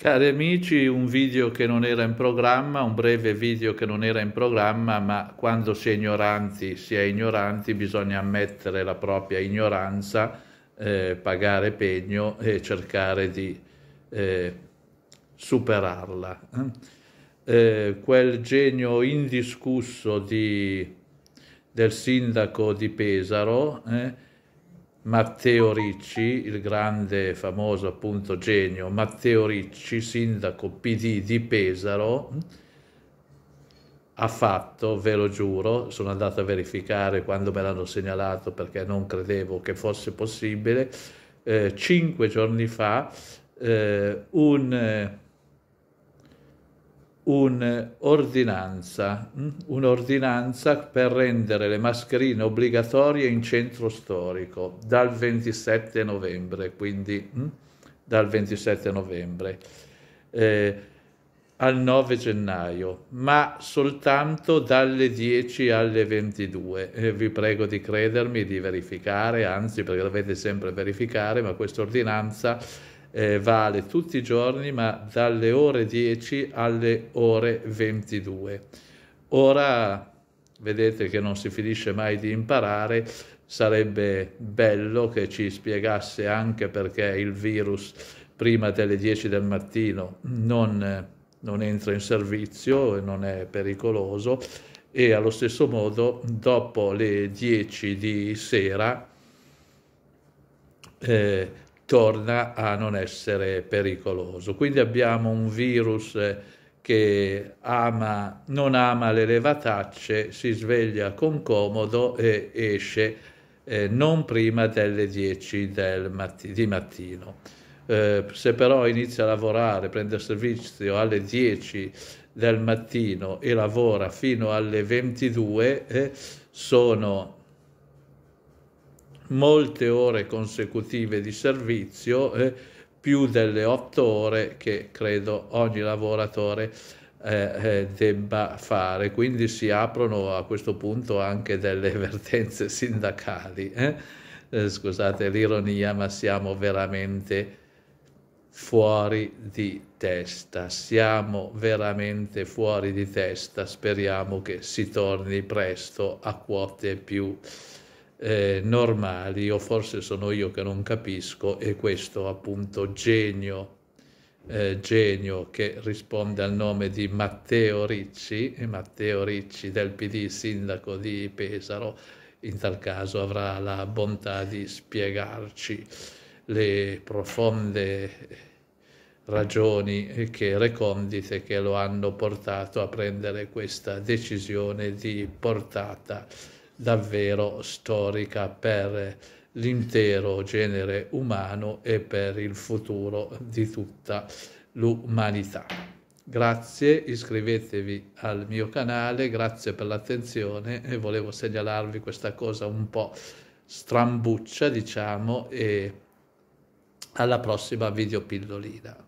Cari amici, un video che non era in programma, un breve video che non era in programma, ma quando si è ignoranti, si è ignoranti, bisogna ammettere la propria ignoranza, eh, pagare pegno e cercare di eh, superarla. Eh, quel genio indiscusso di, del sindaco di Pesaro eh, Matteo Ricci, il grande famoso appunto genio, Matteo Ricci, sindaco PD di Pesaro, ha fatto, ve lo giuro, sono andato a verificare quando me l'hanno segnalato perché non credevo che fosse possibile, eh, cinque giorni fa eh, un un'ordinanza, un'ordinanza per rendere le mascherine obbligatorie in centro storico dal 27 novembre, quindi hm, dal 27 novembre eh, al 9 gennaio, ma soltanto dalle 10 alle 22. Eh, vi prego di credermi, di verificare, anzi perché dovete sempre verificare, ma questa ordinanza eh, vale tutti i giorni ma dalle ore 10 alle ore 22. Ora vedete che non si finisce mai di imparare, sarebbe bello che ci spiegasse anche perché il virus prima delle 10 del mattino non, non entra in servizio e non è pericoloso e allo stesso modo dopo le 10 di sera eh, torna a non essere pericoloso. Quindi abbiamo un virus eh, che ama, non ama le levatacce, si sveglia con comodo e esce eh, non prima delle 10 del matti di mattino. Eh, se però inizia a lavorare, prende servizio alle 10 del mattino e lavora fino alle 22, eh, sono molte ore consecutive di servizio, eh, più delle otto ore che credo ogni lavoratore eh, eh debba fare. Quindi si aprono a questo punto anche delle vertenze sindacali. Eh? eh? scusate l'ironia, ma siamo veramente fuori di testa, siamo veramente fuori di testa, speriamo che si torni presto a quote più eh, normali o forse sono io che non capisco e questo appunto genio, eh, genio che risponde al nome di Matteo Ricci, Matteo Ricci del PD sindaco di Pesaro, in tal caso avrà la bontà di spiegarci le profonde ragioni che recondite che lo hanno portato a prendere questa decisione di portata davvero storica per l'intero genere umano e per il futuro di tutta l'umanità. Grazie, iscrivetevi al mio canale, grazie per l'attenzione e volevo segnalarvi questa cosa un po' strambuccia, diciamo, e alla prossima videopillolina.